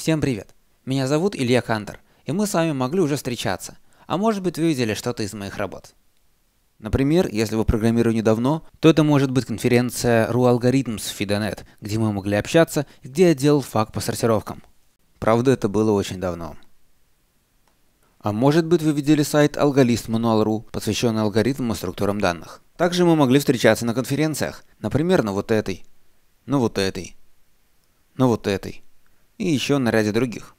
Всем привет! Меня зовут Илья Кантер, и мы с вами могли уже встречаться, а может быть вы видели что-то из моих работ. Например, если вы программировали недавно, то это может быть конференция RU Algorithms в Fidonet, где мы могли общаться, где я делал факт по сортировкам. Правда, это было очень давно. А может быть вы видели сайт Algorithms Manual.ru, посвященный алгоритмам и структурам данных. Также мы могли встречаться на конференциях, например, на вот этой, на вот этой, на вот этой и еще на ряде других.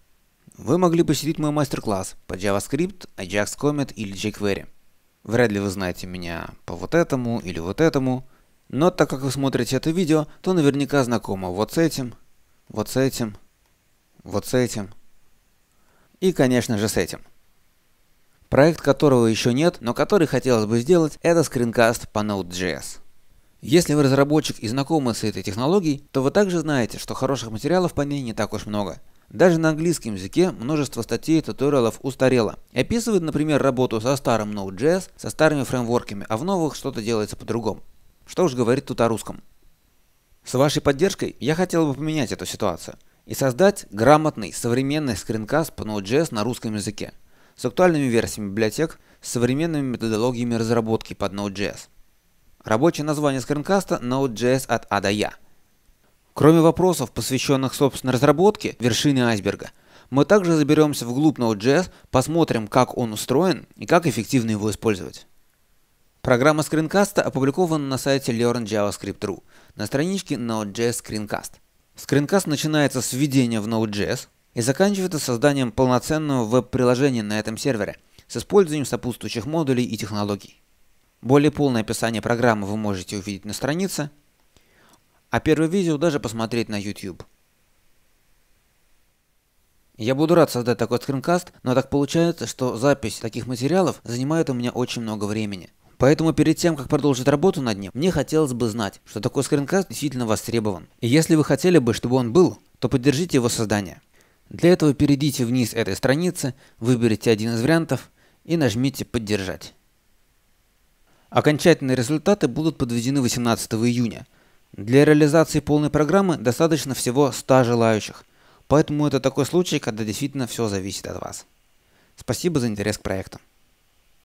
Вы могли посетить мой мастер-класс по JavaScript, Ajax Comet или jQuery. Вряд ли вы знаете меня по вот этому или вот этому, но так как вы смотрите это видео, то наверняка знакомо вот с этим, вот с этим, вот с этим и, конечно же, с этим. Проект которого еще нет, но который хотелось бы сделать, это скринкаст по Node.js. Если вы разработчик и знакомы с этой технологией, то вы также знаете, что хороших материалов по ней не так уж много. Даже на английском языке множество статей и туториалов устарело. И описывает, например, работу со старым Node.js, со старыми фреймворками, а в новых что-то делается по-другому. Что уж говорить тут о русском. С вашей поддержкой я хотел бы поменять эту ситуацию и создать грамотный современный скринкаст по Node.js на русском языке с актуальными версиями библиотек, с современными методологиями разработки под Node.js. Рабочее название скринкаста Node.js от А до Я. Кроме вопросов, посвященных собственной разработке вершины айсберга, мы также заберемся вглубь Node.js, посмотрим, как он устроен и как эффективно его использовать. Программа скринкаста опубликована на сайте learnjavascript.ru на страничке Node.js Screencast. Скринкаст начинается с введения в Node.js и заканчивается созданием полноценного веб-приложения на этом сервере с использованием сопутствующих модулей и технологий. Более полное описание программы вы можете увидеть на странице, а первое видео даже посмотреть на YouTube. Я буду рад создать такой скринкаст, но так получается, что запись таких материалов занимает у меня очень много времени. Поэтому перед тем, как продолжить работу над ним, мне хотелось бы знать, что такой скринкаст действительно востребован. И если вы хотели бы, чтобы он был, то поддержите его создание. Для этого перейдите вниз этой страницы, выберите один из вариантов и нажмите «Поддержать». Окончательные результаты будут подведены 18 июня. Для реализации полной программы достаточно всего 100 желающих, поэтому это такой случай, когда действительно все зависит от вас. Спасибо за интерес к проектам.